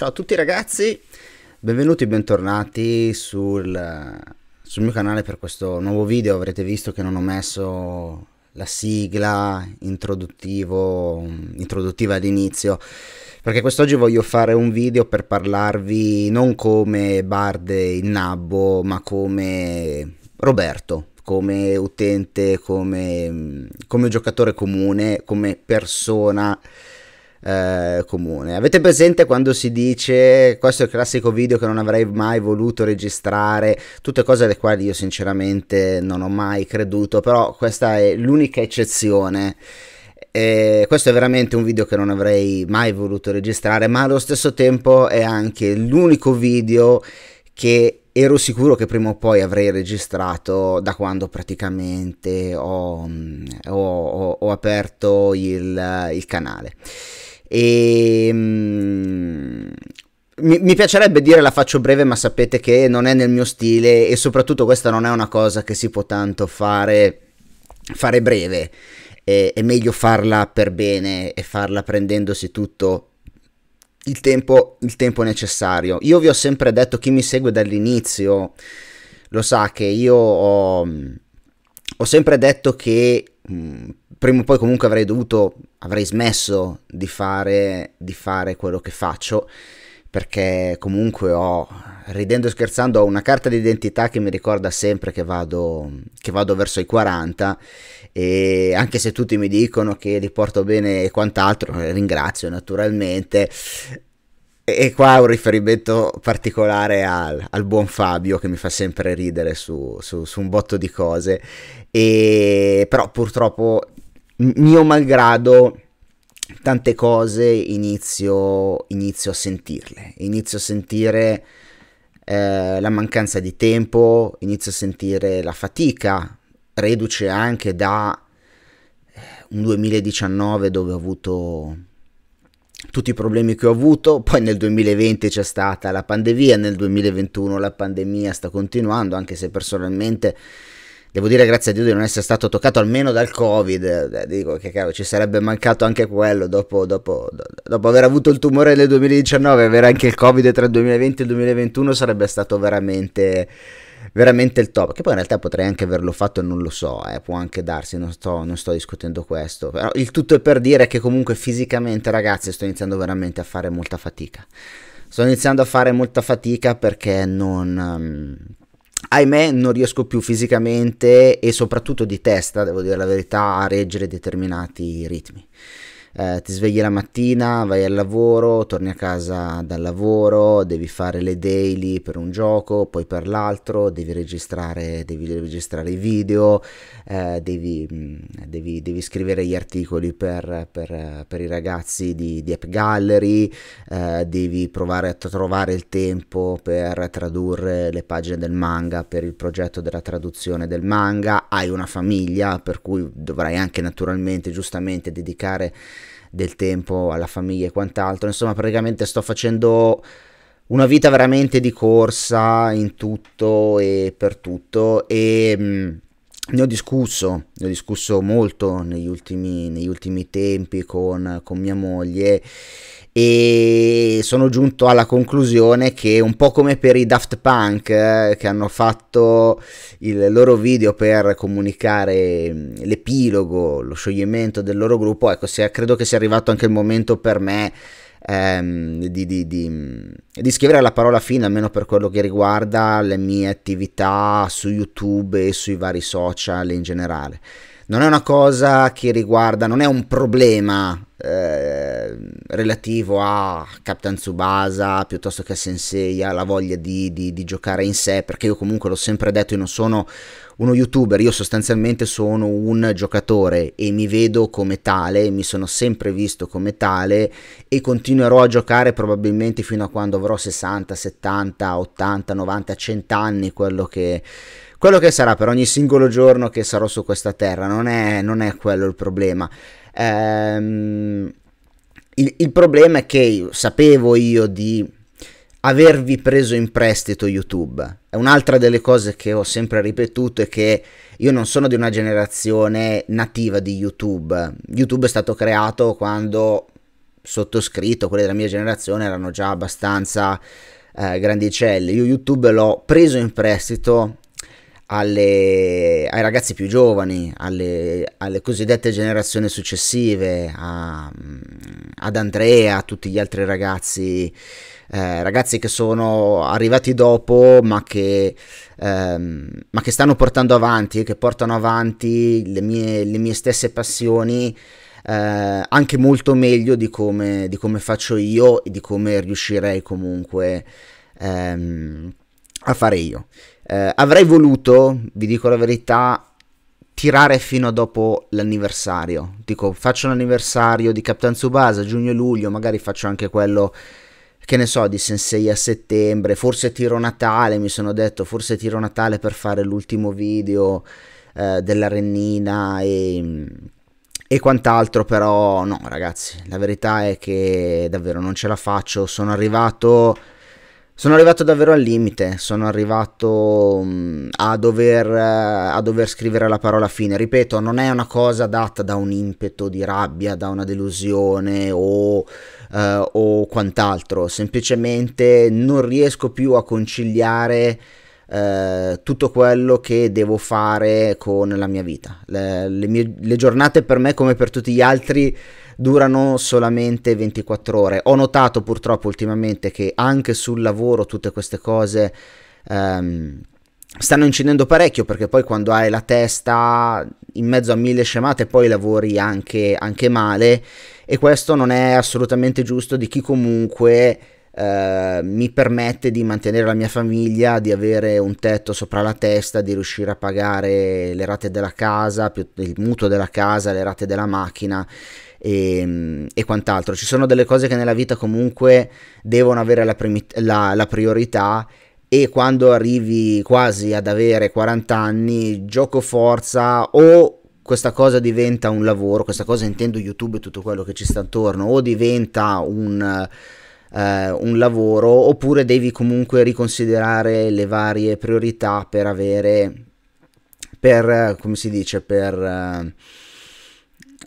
Ciao a tutti ragazzi, benvenuti e bentornati sul, sul, mio canale per questo nuovo video. Avrete visto che non ho messo la sigla introduttiva all'inizio perché quest'oggi voglio fare un video per parlarvi non come Barde il Nabbo ma come Roberto come utente, come, come giocatore comune, come persona eh, comune. Avete presente quando si dice questo è il classico video che non avrei mai voluto registrare, tutte cose alle quali io sinceramente non ho mai creduto, però questa è l'unica eccezione. Eh, questo è veramente un video che non avrei mai voluto registrare, ma allo stesso tempo è anche l'unico video che ero sicuro che prima o poi avrei registrato da quando praticamente ho, mm, ho, ho aperto il, il canale. E, mm, mi, mi, piacerebbe dire la faccio breve, ma sapete che non è nel mio stile e soprattutto questa non è una cosa che si può tanto fare, fare breve. E, è meglio farla per bene e farla prendendosi tutto il tempo, il tempo necessario. Io vi ho sempre detto, chi mi segue dall'inizio lo sa che io ho, ho sempre detto che mh, mm, prima o poi comunque avrei dovuto avrei smesso di fare, di fare quello che faccio perché comunque ho, ridendo e scherzando, ho una carta d'identità che mi ricorda sempre che vado, che vado, verso i 40 e anche se tutti mi dicono che li porto bene e quant'altro, eh, ringrazio naturalmente. E qua un riferimento particolare al, al buon Fabio che mi fa sempre ridere su, su, su un botto di cose, e, però purtroppo mio malgrado tante cose inizio, inizio a sentirle, inizio a sentire eh, la mancanza di tempo, inizio a sentire la fatica, reduce anche da eh, un 2019 dove ho avuto tutti i problemi che ho avuto, poi nel 2020 c'è stata la pandemia, nel 2021 la pandemia sta continuando, anche se personalmente devo dire grazie a Dio di non essere stato toccato almeno dal Covid. Eh, dico che cavolo, ci sarebbe mancato anche quello dopo, dopo, dopo aver avuto il tumore nel 2019, avere anche il Covid tra il 2020 e il 2021 sarebbe stato veramente veramente il top. Che poi in realtà potrei anche averlo fatto non lo so, eh, può anche darsi, non sto, non sto, discutendo questo. Però il tutto è per dire che comunque fisicamente, ragazzi, sto iniziando veramente a fare molta fatica. Sto iniziando a fare molta fatica perché non. Um, ahimè non riesco più fisicamente e soprattutto di testa, devo dire la verità, a reggere determinati ritmi eh, ti svegli la mattina, vai al lavoro, torni a casa dal lavoro, devi fare le daily per un gioco, poi per l'altro, devi registrare, devi registrare i video, eh, devi, mm, devi, devi, scrivere gli articoli per, per, per i ragazzi di, di App Gallery, eh, devi provare a trovare il tempo per tradurre le pagine del manga per il progetto della traduzione del manga, hai una famiglia per cui dovrai anche naturalmente giustamente dedicare del tempo alla famiglia e quant'altro. Insomma, praticamente sto facendo una vita veramente di corsa in tutto e per tutto e mh, mm, ne ho discusso, ne ho discusso molto negli ultimi, negli ultimi tempi con, con mia moglie e sono giunto alla conclusione che un po' come per i Daft Punk eh, che hanno fatto il loro video per comunicare mm, l'epilogo, lo scioglimento del loro gruppo, ecco, se, credo che sia arrivato anche il momento per me ehm, di, di, di, mm, di, scrivere la parola fine, almeno per quello che riguarda le mie attività su YouTube e sui vari social in generale. Non è una cosa che riguarda, non è un problema eh, relativo a Captain Tsubasa piuttosto che a Sensei, la voglia di, di, di, giocare in sé, perché io comunque l'ho sempre detto, io non sono uno youtuber, io sostanzialmente sono un giocatore e mi vedo come tale, mi sono sempre visto come tale e continuerò a giocare probabilmente fino a quando avrò 60, 70, 80, 90, 100 anni, quello che... Quello che sarà per ogni singolo giorno che sarò su questa terra non è, non è quello il problema. Ehm, il, il problema è che sapevo io di avervi preso in prestito YouTube. È un'altra delle cose che ho sempre ripetuto è che io non sono di una generazione nativa di YouTube. YouTube è stato creato quando sottoscritto, quelli della mia generazione erano già abbastanza eh, grandicelli. Io YouTube l'ho preso in prestito alle, ai ragazzi più giovani, alle, alle cosiddette generazioni successive, a, mm, ad Andrea, a tutti gli altri ragazzi, eh, ragazzi che sono arrivati dopo ma che, ehm, ma che stanno portando avanti, e che portano avanti le mie, le mie stesse passioni. Eh, anche molto meglio di come, di come, faccio io e di come riuscirei comunque ehm, a fare io. Eh, avrei voluto, vi dico la verità, tirare fino a dopo l'anniversario. Dico, faccio l'anniversario di Captain Tsubasa giugno e luglio, magari faccio anche quello che ne so, di Sensei a settembre, forse tiro Natale, mi sono detto, forse tiro Natale per fare l'ultimo video eh, della Rennina e, e quant'altro, però no ragazzi, la verità è che davvero non ce la faccio, sono arrivato sono arrivato davvero al limite, sono arrivato mm, a dover, eh, a dover, scrivere la parola fine. Ripeto, non è una cosa data da un impeto di rabbia, da una delusione o, eh, o quant'altro, semplicemente non riesco più a conciliare eh, tutto quello che devo fare con la mia vita. Le, le, mie, le giornate per me, come per tutti gli altri, durano solamente 24 ore. Ho notato purtroppo ultimamente che anche sul lavoro tutte queste cose... Ehm, stanno incidendo parecchio perché poi quando hai la testa in mezzo a mille scemate poi lavori anche, anche male e questo non è assolutamente giusto di chi comunque eh, mi permette di mantenere la mia famiglia, di avere un tetto sopra la testa, di riuscire a pagare le rate della casa, il mutuo della casa, le rate della macchina e, ehm, e quant'altro. Ci sono delle cose che nella vita comunque devono avere la, la, la priorità e quando arrivi quasi ad avere 40 anni, gioco forza o questa cosa diventa un lavoro, questa cosa intendo YouTube e tutto quello che ci sta attorno, o diventa un eh, un lavoro oppure devi comunque riconsiderare le varie priorità per avere, per, come si dice, per... Eh,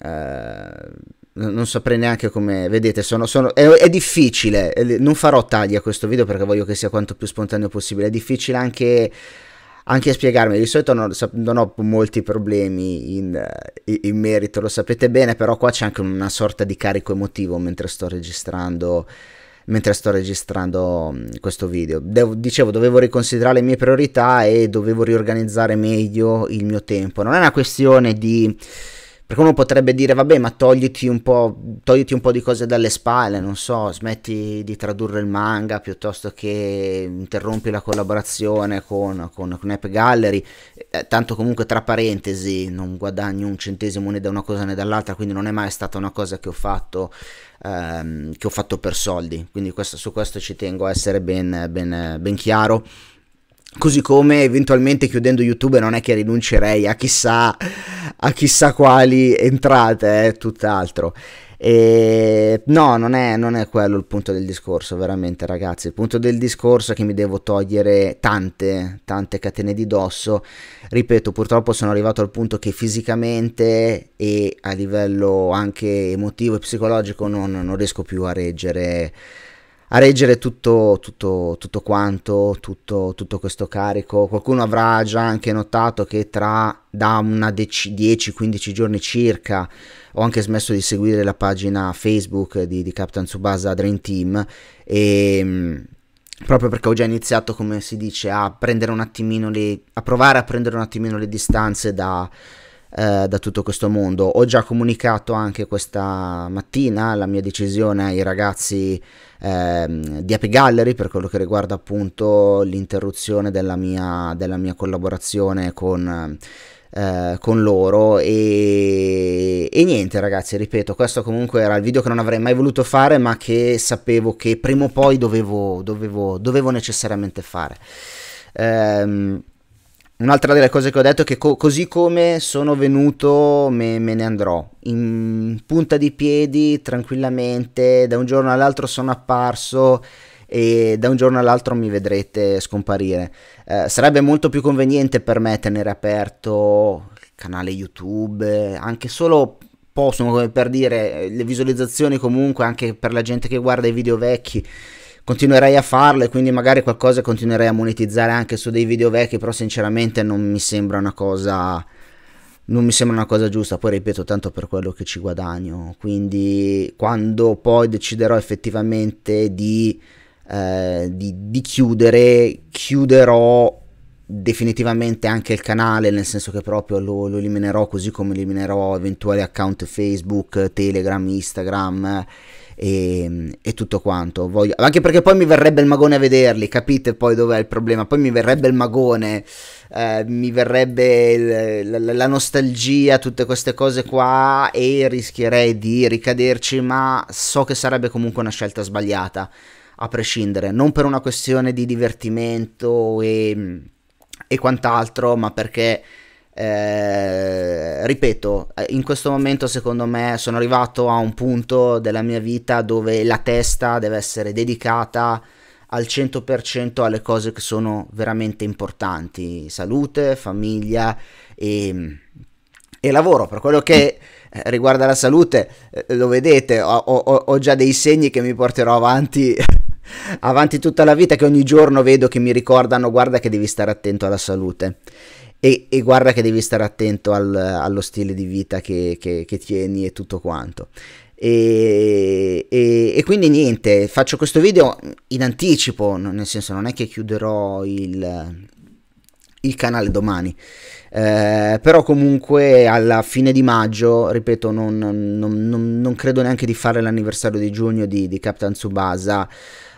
eh non saprei neanche come vedete sono, sono è, è, difficile non farò tagli a questo video perché voglio che sia quanto più spontaneo possibile è difficile anche, anche spiegarmi di solito non, non, ho molti problemi in, eh, in merito lo sapete bene però qua c'è anche una sorta di carico emotivo mentre sto registrando mentre sto registrando mm, questo video. Devo, dicevo, dovevo riconsiderare le mie priorità e dovevo riorganizzare meglio il mio tempo. Non è una questione di perché uno potrebbe dire, vabbè, ma togliti un, togliti un, po', di cose dalle spalle, non so, smetti di tradurre il manga piuttosto che interrompi la collaborazione con, con, con App Gallery. Eh, tanto comunque, tra parentesi, non guadagno un centesimo né da una cosa né dall'altra, quindi non è mai stata una cosa che ho fatto, ehm, che ho fatto per soldi. Quindi questo, su questo ci tengo a essere ben, ben, ben chiaro. Così come eventualmente chiudendo YouTube non è che rinuncerei a chissà, a chissà quali entrate, eh, tutt'altro. E no, non è, non è, quello il punto del discorso, veramente ragazzi. Il punto del discorso è che mi devo togliere tante, tante catene di dosso. Ripeto, purtroppo sono arrivato al punto che fisicamente e a livello anche emotivo e psicologico non, non riesco più a reggere a reggere tutto, tutto, tutto quanto, tutto, tutto, questo carico. Qualcuno avrà già anche notato che tra da 10-15 giorni circa ho anche smesso di seguire la pagina Facebook di, di Captain Tsubasa Dream Team e mm, proprio perché ho già iniziato, come si dice, a prendere un attimino le, a provare a prendere un attimino le distanze da, eh, da tutto questo mondo. Ho già comunicato anche questa mattina la mia decisione ai ragazzi ehm, di Ape Gallery per quello che riguarda appunto l'interruzione della mia, della mia collaborazione con... Eh, con loro e, e, niente ragazzi ripeto questo comunque era il video che non avrei mai voluto fare ma che sapevo che prima o poi dovevo, dovevo, dovevo necessariamente fare ehm, Un'altra delle cose che ho detto è che co- così come sono venuto me-, me, ne andrò, in punta di piedi, tranquillamente, da un giorno all'altro sono apparso e da un giorno all'altro mi vedrete scomparire. Eh, sarebbe molto più conveniente per me tenere aperto il canale YouTube, anche solo possono, per dire, le visualizzazioni comunque, anche per la gente che guarda i video vecchi continuerei a farlo e quindi magari qualcosa continuerei a monetizzare anche su dei video vecchi, però sinceramente non mi sembra una cosa non mi sembra una cosa giusta, poi ripeto tanto per quello che ci guadagno, quindi quando poi deciderò effettivamente di, eh, di, di chiudere, chiuderò definitivamente anche il canale, nel senso che proprio lo, lo, eliminerò così come eliminerò eventuali account Facebook, Telegram, Instagram. Eh, e, ehm, e tutto quanto. Voglio... Anche perché poi mi verrebbe il magone a vederli, capite poi dov'è il problema? Poi mi verrebbe il magone, eh, mi verrebbe il, la, la nostalgia, tutte queste cose qua e rischierei di ricaderci, ma so che sarebbe comunque una scelta sbagliata a prescindere, non per una questione di divertimento e, e quant'altro, ma perché eh, ripeto, eh, in questo momento secondo me sono arrivato a un punto della mia vita dove la testa deve essere dedicata al 100% alle cose che sono veramente importanti, salute, famiglia e, e lavoro. Per quello che eh, riguarda la salute, lo vedete, ho, ho, ho già dei segni che mi porterò avanti avanti tutta la vita che ogni giorno vedo che mi ricordano guarda che devi stare attento alla salute e, e, guarda che devi stare attento al, allo stile di vita che, che, che, tieni e tutto quanto. E, e, e, quindi niente, faccio questo video in anticipo, nel senso non è che chiuderò il, il canale domani, eh, però comunque alla fine di maggio, ripeto, non, non, non, non credo neanche di fare l'anniversario di giugno di, di Captain Tsubasa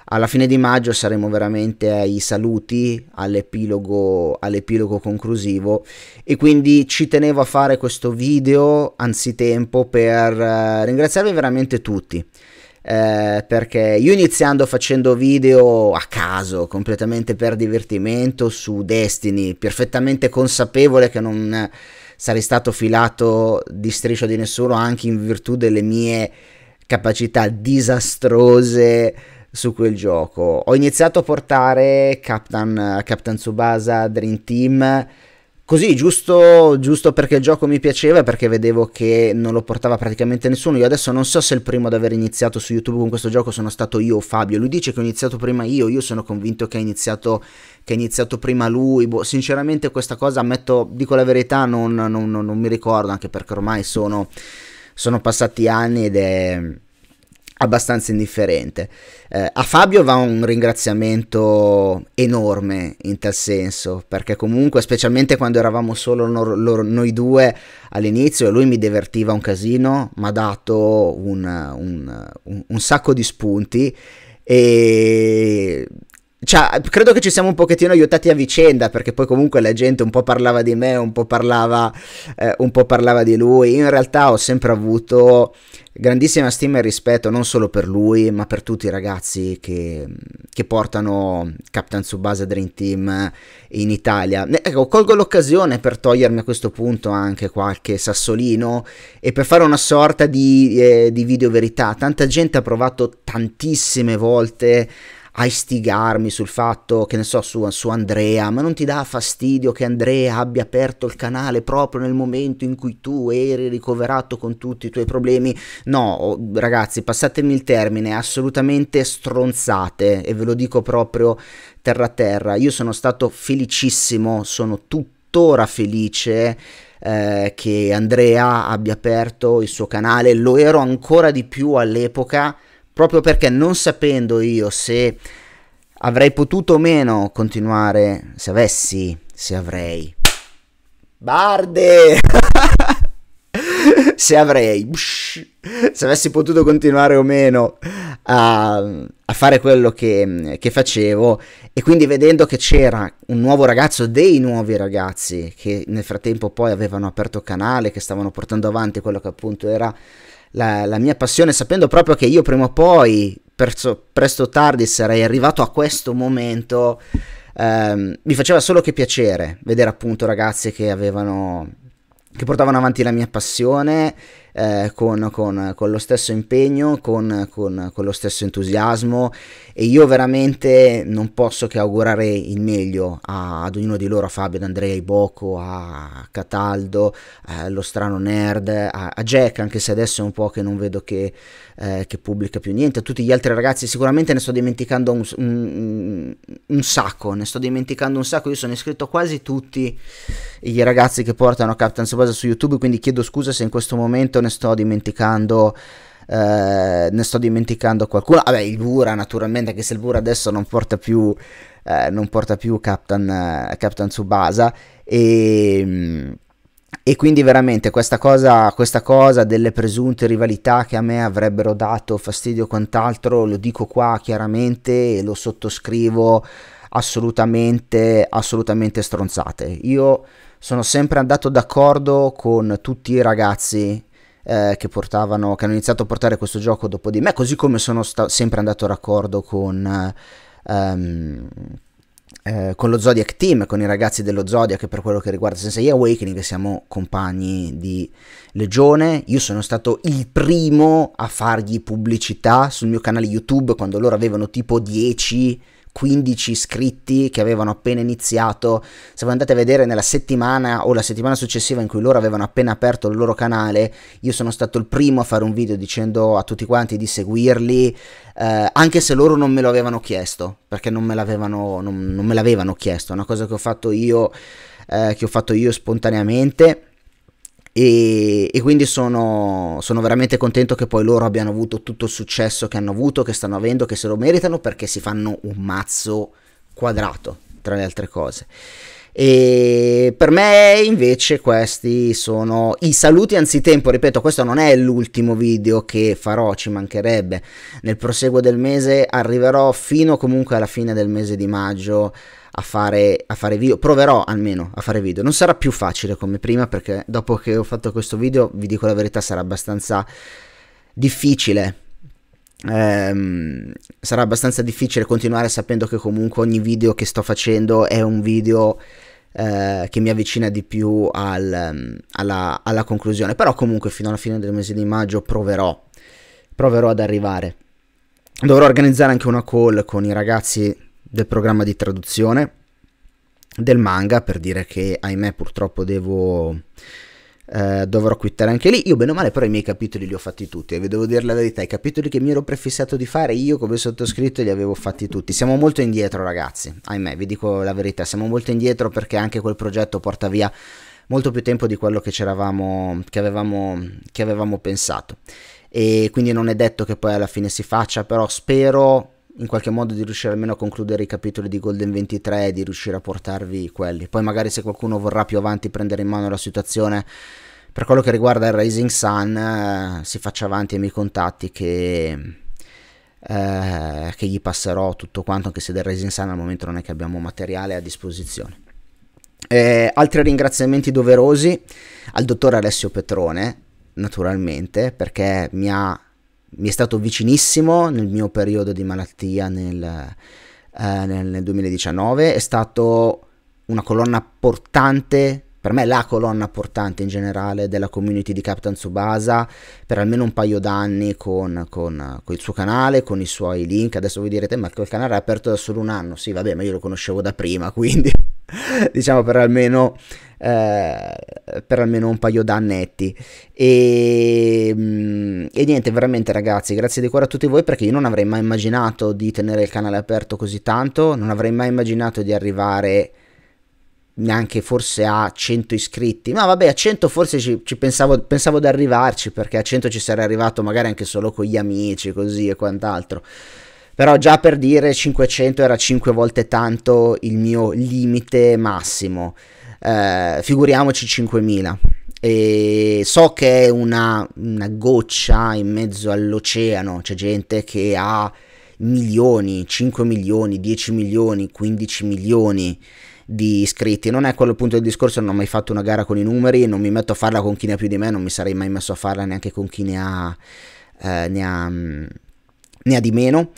alla fine di maggio saremo veramente ai saluti, all'epilogo, all'epilogo conclusivo e quindi ci tenevo a fare questo video anzitempo per eh, ringraziarvi veramente tutti. Eh, perché io iniziando facendo video a caso, completamente per divertimento su Destiny, perfettamente consapevole che non sarei stato filato di striscio di nessuno anche in virtù delle mie capacità disastrose su quel gioco. Ho iniziato a portare Captain, Captain Tsubasa Dream Team. Così, giusto, giusto, perché il gioco mi piaceva, perché vedevo che non lo portava praticamente nessuno. Io adesso non so se il primo ad aver iniziato su YouTube con questo gioco sono stato io o Fabio. Lui dice che ho iniziato prima io, io sono convinto che ha iniziato, iniziato prima lui. Boh, sinceramente questa cosa, ammetto, dico la verità, non, non, non, non mi ricordo, anche perché ormai sono, sono passati anni ed è abbastanza indifferente. Eh, a Fabio va un ringraziamento enorme in tal senso, perché comunque, specialmente quando eravamo solo no, loro, noi due all'inizio, lui mi divertiva un casino, mi ha dato un, un, un, un sacco di spunti e cioè, credo che ci siamo un pochettino aiutati a vicenda perché poi comunque la gente un po' parlava di me, un po' parlava, eh, un po parlava di lui. Io in realtà ho sempre avuto grandissima stima e rispetto non solo per lui ma per tutti i ragazzi che, che portano Captain Tsubasa Dream Team in Italia. Ecco, colgo l'occasione per togliermi a questo punto anche qualche sassolino e per fare una sorta di, eh, di video verità. Tanta gente ha provato tantissime volte a istigarmi sul fatto che ne so su, su, Andrea, ma non ti dà fastidio che Andrea abbia aperto il canale proprio nel momento in cui tu eri ricoverato con tutti i tuoi problemi? No, oh, ragazzi, passatemi il termine, assolutamente stronzate e ve lo dico proprio terra a terra. Io sono stato felicissimo, sono tuttora felice eh, che Andrea abbia aperto il suo canale, lo ero ancora di più all'epoca proprio perché non sapendo io se avrei potuto o meno continuare, se avessi, se avrei. Barde! se avrei, se avessi potuto continuare o meno a, a fare quello che, che, facevo e quindi vedendo che c'era un nuovo ragazzo, dei nuovi ragazzi che nel frattempo poi avevano aperto canale, che stavano portando avanti quello che appunto era la, la mia passione, sapendo proprio che io prima o poi, perso, presto o tardi, sarei arrivato a questo momento, ehm, mi faceva solo che piacere vedere appunto ragazze che avevano che portavano avanti la mia passione eh, con, con, con, lo stesso impegno, con, con, lo stesso entusiasmo e io veramente non posso che augurare il meglio a, ad ognuno di loro, a Fabio, ad Andrea Ibocco, a Cataldo, allo eh, strano nerd, a, a, Jack, anche se adesso è un po' che non vedo che, eh, che, pubblica più niente, a tutti gli altri ragazzi sicuramente ne sto dimenticando un, un, un sacco, ne sto dimenticando un sacco, io sono iscritto a quasi tutti i ragazzi che portano Captain Subasa su YouTube, quindi chiedo scusa se in questo momento ne sto dimenticando. Eh, ne sto dimenticando qualcuno. Vabbè, il Vura naturalmente, anche se il Vura adesso non porta più, eh, non porta più Captain, eh, Captain Tsubasa. E, ehm, e, quindi veramente questa cosa, questa cosa delle presunte rivalità che a me avrebbero dato fastidio o quant'altro, lo dico qua chiaramente e lo sottoscrivo assolutamente, assolutamente stronzate. Io sono sempre andato d'accordo con tutti i ragazzi eh, che, portavano, che hanno iniziato a portare questo gioco dopo di me, così come sono sta- sempre andato d'accordo con... Um, eh, con lo Zodiac Team, con i ragazzi dello Zodiac per quello che riguarda Sensei Awakening, siamo compagni di Legione. Io sono stato il primo a fargli pubblicità sul mio canale YouTube quando loro avevano tipo 10 15 iscritti che avevano appena iniziato. Se voi andate a vedere nella settimana o la settimana successiva in cui loro avevano appena aperto il loro canale, io sono stato il primo a fare un video dicendo a tutti quanti di seguirli, eh, anche se loro non me lo avevano chiesto, perché non me l'avevano, non, non me l'avevano chiesto, è una cosa che ho fatto io, eh, che ho fatto io spontaneamente e, e quindi sono, sono, veramente contento che poi loro abbiano avuto tutto il successo che hanno avuto, che stanno avendo, che se lo meritano perché si fanno un mazzo quadrato, tra le altre cose. E per me invece questi sono i saluti anzitempo, ripeto, questo non è l'ultimo video che farò, ci mancherebbe. Nel proseguo del mese arriverò fino comunque alla fine del mese di maggio a fare, a fare video, proverò almeno a fare video, non sarà più facile come prima perché dopo che ho fatto questo video vi dico la verità sarà abbastanza difficile Um, sarà abbastanza difficile continuare sapendo che comunque ogni video che sto facendo è un video uh, che mi avvicina di più al, um, alla, alla, conclusione però comunque fino alla fine del mese di maggio proverò proverò ad arrivare dovrò organizzare anche una call con i ragazzi del programma di traduzione del manga per dire che ahimè purtroppo devo eh, dovrò quittare anche lì io bene o male però i miei capitoli li ho fatti tutti e eh, vi devo dire la verità i capitoli che mi ero prefissato di fare io come sottoscritto li avevo fatti tutti siamo molto indietro ragazzi ahimè vi dico la verità siamo molto indietro perché anche quel progetto porta via molto più tempo di quello che, che, avevamo, che avevamo pensato e quindi non è detto che poi alla fine si faccia però spero in qualche modo di riuscire almeno a concludere i capitoli di Golden 23 e di riuscire a portarvi quelli. Poi magari se qualcuno vorrà più avanti prendere in mano la situazione per quello che riguarda il Rising Sun eh, si faccia avanti ai miei contatti che, eh, che gli passerò tutto quanto anche se del Rising Sun al momento non è che abbiamo materiale a disposizione. Eh, altri ringraziamenti doverosi al dottor Alessio Petrone naturalmente perché mi ha mi è stato vicinissimo nel mio periodo di malattia nel, eh, nel 2019, è stato una colonna portante per me è la colonna portante in generale della community di Captain Tsubasa per almeno un paio d'anni con, con, eh, con il suo canale, con i suoi link. Adesso voi direte, ma quel canale è aperto da solo un anno. Sì, vabbè, ma io lo conoscevo da prima, quindi diciamo per almeno, eh, per almeno un paio d'annetti e, mm, e, niente veramente ragazzi grazie di cuore a tutti voi perché io non avrei mai immaginato di tenere il canale aperto così tanto non avrei mai immaginato di arrivare neanche forse a 100 iscritti, ma vabbè a 100 forse ci, ci pensavo, pensavo di arrivarci perché a 100 ci sarei arrivato magari anche solo con gli amici così e quant'altro però già per dire 500 era 5 volte tanto il mio limite massimo eh, figuriamoci 5000 e so che è una, una, goccia in mezzo all'oceano c'è gente che ha milioni 5 milioni 10 milioni 15 milioni di iscritti. Non è quello il punto del discorso, non ho mai fatto una gara con i numeri, non mi metto a farla con chi ne ha più di me, non mi sarei mai messo a farla neanche con chi ne ha, eh, ne ha, mm, ne ha di meno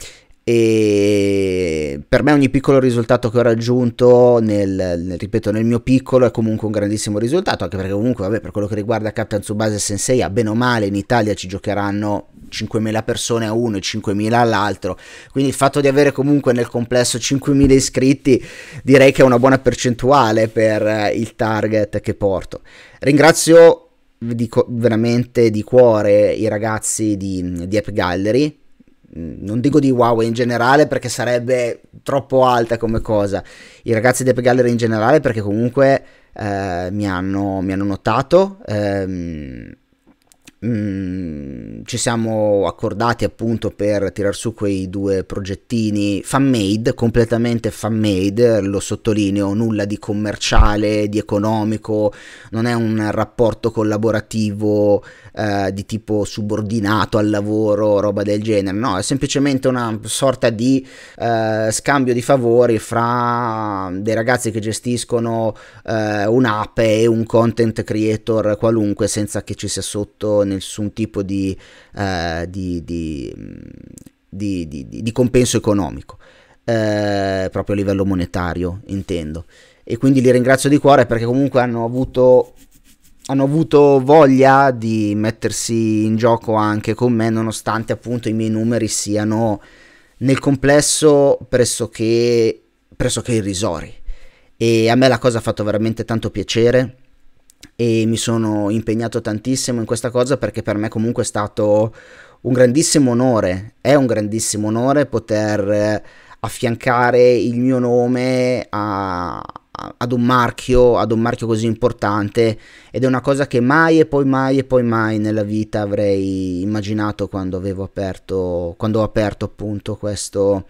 e per me ogni piccolo risultato che ho raggiunto nel, ripeto nel mio piccolo è comunque un grandissimo risultato anche perché comunque vabbè, per quello che riguarda Captain Tsubasa Sensei a bene o male in Italia ci giocheranno 5.000 persone a uno e 5.000 all'altro quindi il fatto di avere comunque nel complesso 5.000 iscritti direi che è una buona percentuale per eh, il target che porto ringrazio dico, veramente di cuore i ragazzi di, di App Gallery non dico di Huawei in generale perché sarebbe troppo alta come cosa, i ragazzi di App Gallery in generale perché comunque eh, mi, hanno, mi, hanno, notato, ehm, mm, ci siamo accordati appunto per tirar su quei due progettini fan-made, completamente fan-made, lo sottolineo, nulla di commerciale, di economico, non è un rapporto collaborativo eh, di tipo subordinato al lavoro, roba del genere, no, è semplicemente una sorta di eh, scambio di favori fra dei ragazzi che gestiscono eh, un'app e un content creator qualunque senza che ci sia sotto nessun tipo di, eh, di, di, di compenso economico. Eh, proprio a livello monetario, intendo. E quindi li ringrazio di cuore perché comunque hanno avuto hanno avuto voglia di mettersi in gioco anche con me, nonostante appunto i miei numeri siano nel complesso pressoché, pressoché irrisori. E a me la cosa ha fatto veramente tanto piacere e mi sono impegnato tantissimo in questa cosa perché per me comunque è stato un grandissimo onore, è un grandissimo onore poter affiancare il mio nome a, ad un marchio, ad un marchio così importante ed è una cosa che mai e poi mai e poi mai nella vita avrei immaginato quando avevo aperto, quando ho aperto appunto questo,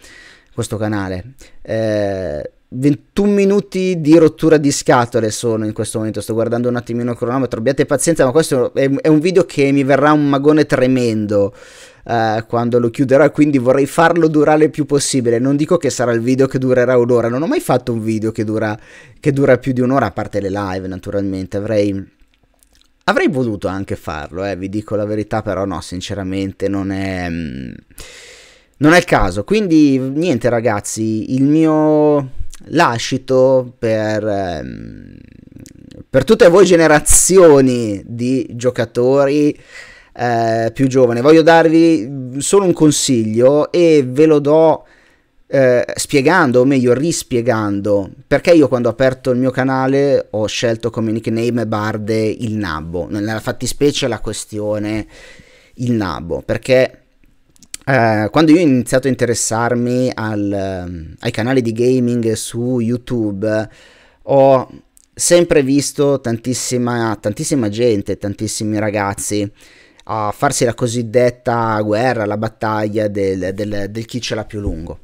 questo canale. Eh, 21 minuti di rottura di scatole sono in questo momento, sto guardando un attimino il cronometro, abbiate pazienza ma questo è un video che mi verrà un magone tremendo eh, quando lo chiuderò e quindi vorrei farlo durare il più possibile. Non dico che sarà il video che durerà un'ora, non ho mai fatto un video che dura, che dura più di un'ora, a parte le live naturalmente, avrei... Avrei voluto anche farlo, eh, vi dico la verità, però no, sinceramente non è... Mm, non è il caso, quindi niente ragazzi, il mio lascito per, ehm, per tutte voi generazioni di giocatori eh, più giovane. Voglio darvi solo un consiglio e ve lo do eh, spiegando, o meglio rispiegando, perché io quando ho aperto il mio canale ho scelto come nickname Barde il Nabbo. Nella fattispecie la questione il Nabbo, perché... Uh, quando io ho iniziato a interessarmi al, ehm, ai canali di gaming su YouTube, ho sempre visto tantissima, tantissima gente, tantissimi ragazzi a farsi la cosiddetta guerra, la battaglia del, del, del chi ce l'ha più lungo.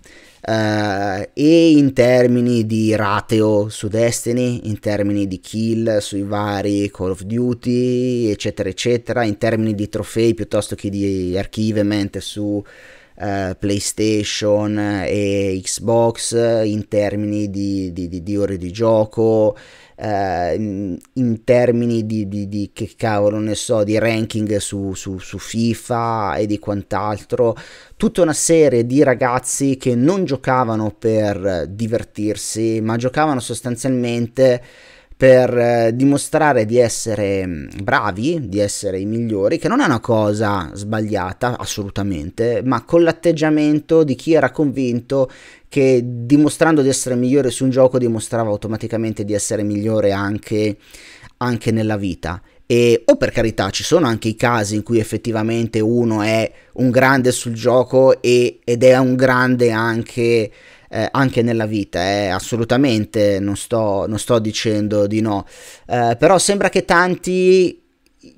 Uh, e in termini di rateo su Destiny, in termini di kill sui vari Call of Duty, eccetera, eccetera, in termini di trofei piuttosto che di archivement su uh, PlayStation e Xbox, in termini di, di, di, di ore di gioco, eh, in termini di, di, di, che cavolo ne so, di ranking su, su, su FIFA e di quant'altro, tutta una serie di ragazzi che non giocavano per divertirsi, ma giocavano sostanzialmente per eh, dimostrare di essere mm, bravi, di essere i migliori, che non è una cosa sbagliata assolutamente, ma con l'atteggiamento di chi era convinto che dimostrando di essere migliore su un gioco dimostrava automaticamente di essere migliore anche, anche nella vita. E, o oh, per carità, ci sono anche i casi in cui effettivamente uno è un grande sul gioco e, ed è un grande anche eh, anche nella vita, eh, assolutamente non sto, non sto, dicendo di no, eh, però sembra che tanti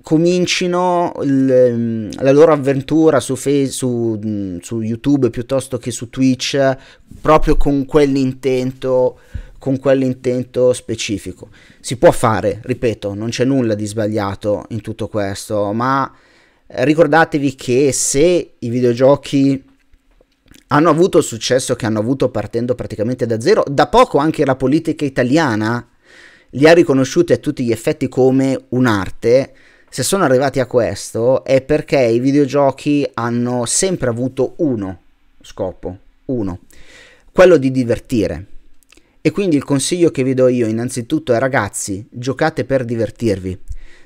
comincino l- mm, la loro avventura su, su, mm, su YouTube piuttosto che su Twitch proprio con quell'intento con quell'intento specifico. Si può fare, ripeto, non c'è nulla di sbagliato in tutto questo, ma ricordatevi che se i videogiochi hanno avuto il successo che hanno avuto partendo praticamente da zero. Da poco anche la politica italiana li ha riconosciuti a tutti gli effetti come un'arte. Se sono arrivati a questo è perché i videogiochi hanno sempre avuto uno scopo, uno, quello di divertire. E quindi il consiglio che vi do io innanzitutto è ragazzi, giocate per divertirvi,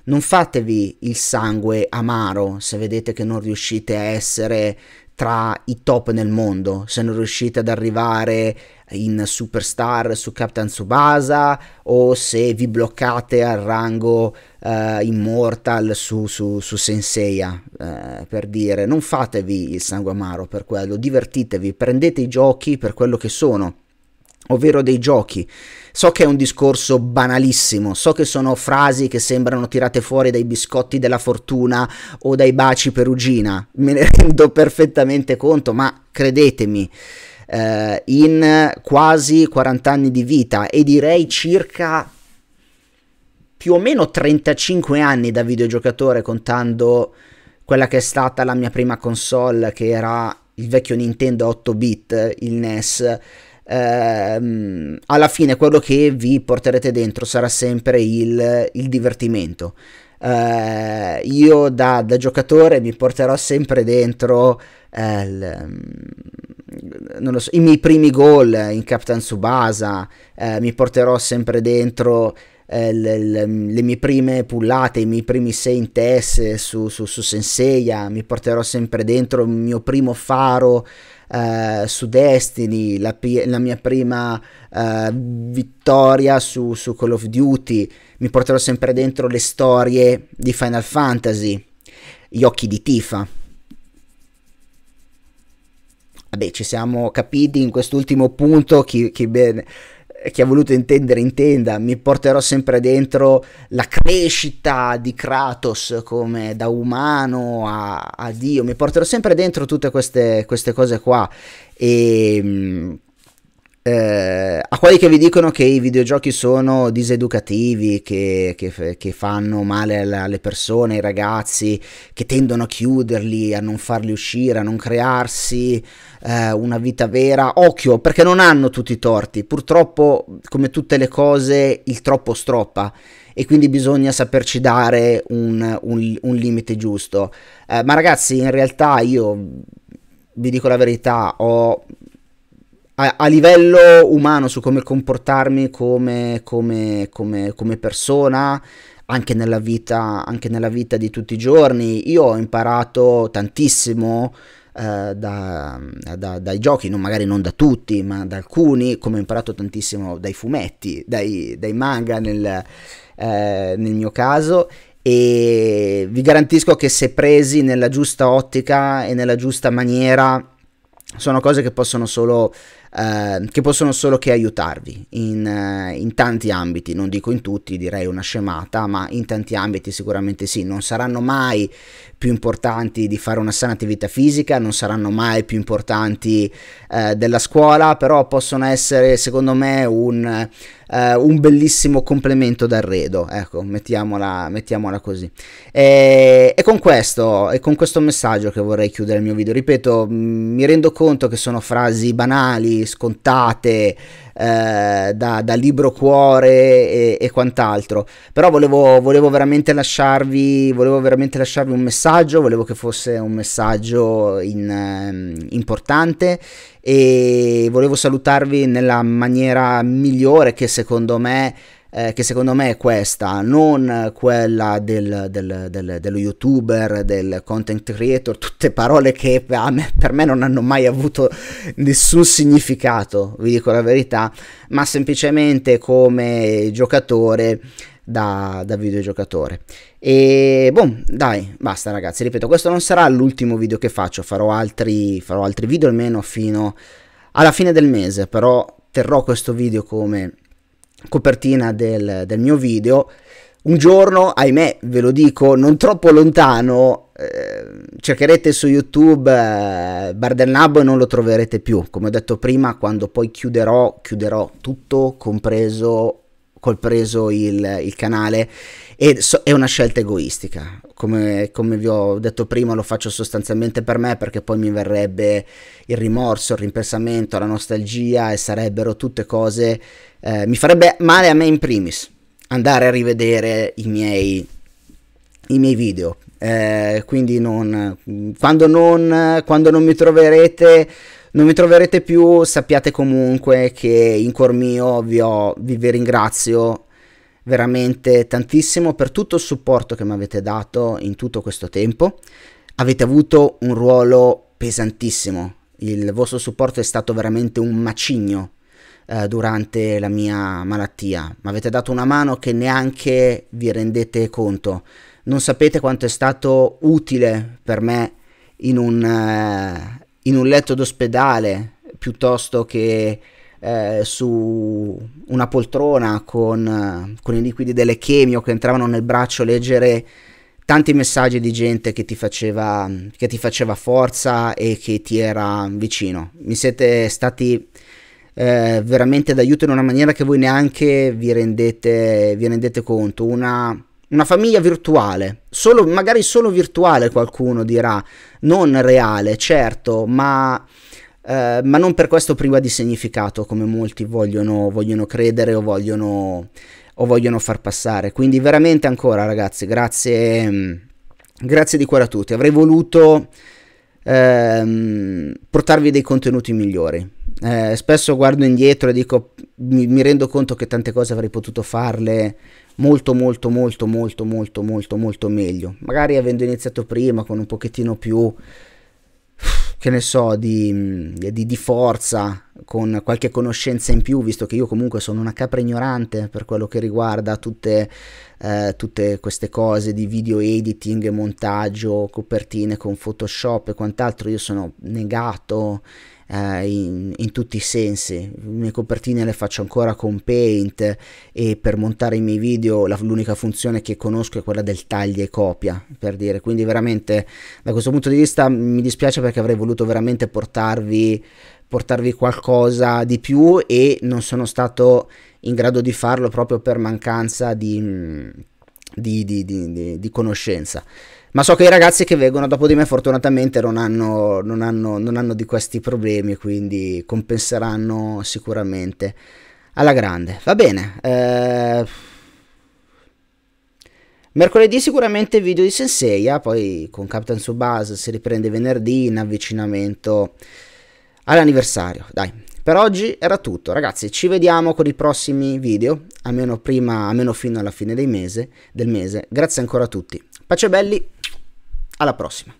non fatevi il sangue amaro se vedete che non riuscite a essere tra i top nel mondo, se non riuscite ad arrivare in superstar su Captain Tsubasa o se vi bloccate al rango uh, immortal su, su, su Senseiya, uh, per dire, non fatevi il sangue amaro per quello, divertitevi, prendete i giochi per quello che sono ovvero dei giochi. So che è un discorso banalissimo, so che sono frasi che sembrano tirate fuori dai biscotti della fortuna o dai baci perugina, me ne rendo perfettamente conto, ma credetemi, eh, in quasi 40 anni di vita e direi circa più o meno 35 anni da videogiocatore contando quella che è stata la mia prima console che era il vecchio Nintendo 8 bit, il NES ehm, alla fine quello che vi porterete dentro sarà sempre il, il divertimento. Eh, io da, da, giocatore mi porterò sempre dentro eh, l, ehm, so, i miei primi gol in Captain Subasa, eh, mi porterò sempre dentro eh, le, le, le, mie prime pullate, i miei primi sei in test su, su, su Senseiya, mi porterò sempre dentro il mio primo faro eh, su Destiny, la, la mia prima eh, vittoria su, su Call of Duty, mi porterò sempre dentro le storie di Final Fantasy, gli occhi di Tifa. Vabbè, ci siamo capiti in quest'ultimo punto chi, chi bene eh, chi ha voluto intendere intenda, mi porterò sempre dentro la crescita di Kratos come da umano a, a Dio, mi porterò sempre dentro tutte queste, queste cose qua e mm, eh, a quelli che vi dicono che i videogiochi sono diseducativi, che, che, che fanno male alle persone, ai ragazzi, che tendono a chiuderli, a non farli uscire, a non crearsi eh, una vita vera, occhio, perché non hanno tutti i torti. Purtroppo, come tutte le cose, il troppo stroppa e quindi bisogna saperci dare un, un, un limite giusto. Eh, ma ragazzi, in realtà io vi dico la verità, ho a, livello umano su come comportarmi come, come, come, come persona, anche nella, vita, anche nella vita di tutti i giorni. Io ho imparato tantissimo. Eh, da, da, dai giochi, non, magari non da tutti, ma da alcuni, come ho imparato tantissimo dai fumetti, dai, dai manga nel, eh, nel, mio caso. E vi garantisco che se presi nella giusta ottica e nella giusta maniera, sono cose che possono solo Ehm, che possono solo che aiutarvi in, eh, in, tanti ambiti, non dico in tutti, direi una scemata, ma in tanti ambiti sicuramente sì, non saranno mai più importanti di fare una sana attività fisica, non saranno mai più importanti eh, della scuola, però possono essere secondo me un eh, un bellissimo complemento d'arredo, ecco, mettiamola, mettiamola così. E, e, con questo, e con questo messaggio che vorrei chiudere il mio video, ripeto, mm, mi rendo conto che sono frasi banali, scontate, eh, da, da, libro cuore e, e quant'altro. Però volevo, volevo, veramente lasciarvi, volevo veramente lasciarvi un messaggio, volevo che fosse un messaggio in, ehm, importante e volevo salutarvi nella maniera migliore che secondo me eh, che secondo me è questa, non quella del, del, del, dello youtuber, del content creator, tutte parole che per me, per me non hanno mai avuto nessun significato, vi dico la verità, ma semplicemente come giocatore da, da, videogiocatore. E boh, dai, basta ragazzi, ripeto, questo non sarà l'ultimo video che faccio, farò altri, farò altri video almeno fino alla fine del mese, però terrò questo video come copertina del, del mio video. Un giorno, ahimè, ve lo dico, non troppo lontano, eh, cercherete su YouTube eh, Bardenlab e non lo troverete più. Come ho detto prima, quando poi chiuderò, chiuderò tutto, compreso, colpreso il, il canale e so, è una scelta egoistica, come, come, vi ho detto prima lo faccio sostanzialmente per me perché poi mi verrebbe il rimorso, il rimpensamento, la nostalgia e sarebbero tutte cose, eh, mi farebbe male a me in primis andare a rivedere i miei, i miei video. Eh, quindi non, quando, non, quando non mi troverete non mi troverete più, sappiate comunque che in cuor mio vi, ho, vi, vi ringrazio veramente tantissimo per tutto il supporto che mi avete dato in tutto questo tempo. Avete avuto un ruolo pesantissimo, il vostro supporto è stato veramente un macigno eh, durante la mia malattia. Mi avete dato una mano che neanche vi rendete conto. Non sapete quanto è stato utile per me in un, eh, in un letto d'ospedale piuttosto che eh, su una poltrona con, eh, con i liquidi delle chemio che entravano nel braccio, leggere tanti messaggi di gente che ti, faceva, che ti faceva, forza e che ti era vicino. Mi siete stati eh, veramente d'aiuto in una maniera che voi neanche vi rendete, vi rendete conto. Una, una famiglia virtuale, solo, magari solo virtuale qualcuno dirà, non reale, certo, ma eh, ma non per questo priva di significato come molti vogliono, vogliono credere o vogliono, o vogliono, far passare. Quindi veramente ancora ragazzi, grazie, mm, grazie di cuore a tutti. Avrei voluto ehm, portarvi dei contenuti migliori. Eh, spesso guardo indietro e dico mi, mi rendo conto che tante cose avrei potuto farle molto molto molto molto molto molto molto meglio magari avendo iniziato prima con un pochettino più che ne so, di, di, di forza, con qualche conoscenza in più, visto che io comunque sono una capra ignorante per quello che riguarda tutte, eh, tutte queste cose di video editing, montaggio, copertine con Photoshop e quant'altro, io sono negato eh, in, in, tutti i sensi, le mie copertine le faccio ancora con Paint e per montare i miei video l'unica funzione che conosco è quella del taglio e copia, per dire, quindi veramente da questo punto di vista mi dispiace perché avrei voluto veramente portarvi portarvi qualcosa di più e non sono stato in grado di farlo proprio per mancanza mm, di, di, di, di conoscenza. Ma so che i ragazzi che vengono dopo di me fortunatamente non hanno, non hanno, non hanno di questi problemi, quindi compenseranno sicuramente alla grande. Va bene. Eh... Mercoledì sicuramente video di Senseiya, poi con Captain Subasa si riprende venerdì in avvicinamento all'anniversario. Dai, per oggi era tutto, ragazzi. Ci vediamo con i prossimi video, almeno, prima, almeno fino alla fine mese, del mese. Grazie ancora a tutti. Pace belli, alla prossima.